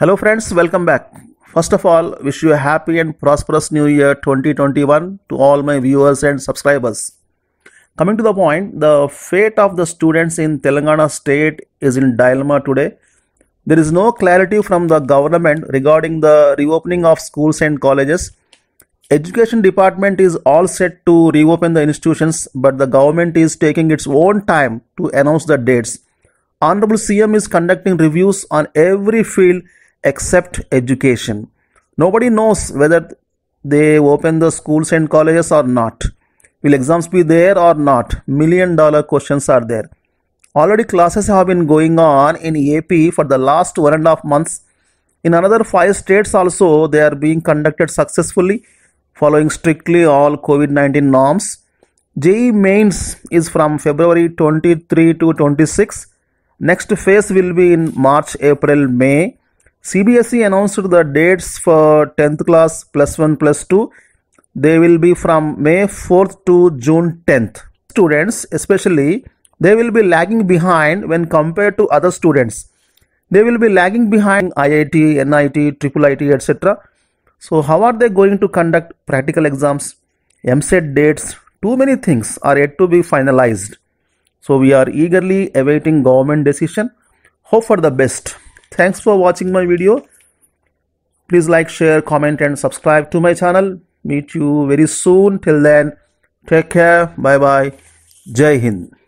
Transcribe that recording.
Hello friends, welcome back. First of all, wish you a happy and prosperous new year 2021 to all my viewers and subscribers. Coming to the point, the fate of the students in Telangana state is in dilemma today. There is no clarity from the government regarding the reopening of schools and colleges. Education department is all set to reopen the institutions but the government is taking its own time to announce the dates. Honorable CM is conducting reviews on every field except education. Nobody knows whether they open the schools and colleges or not. Will exams be there or not? Million dollar questions are there. Already classes have been going on in AP for the last one and a half months. In another five states also, they are being conducted successfully following strictly all COVID 19 norms. JE mains is from February 23 to 26. Next phase will be in March, April, May. CBSE announced the dates for 10th class plus 1 plus 2. They will be from May 4th to June 10th. Students, especially, they will be lagging behind when compared to other students. They will be lagging behind IIT, NIT, IIIT, etc. So, how are they going to conduct practical exams, MSET dates? Too many things are yet to be finalized. So, we are eagerly awaiting government decision. Hope for the best. Thanks for watching my video. Please like, share, comment and subscribe to my channel. Meet you very soon. Till then, take care. Bye-bye. Jai Hind.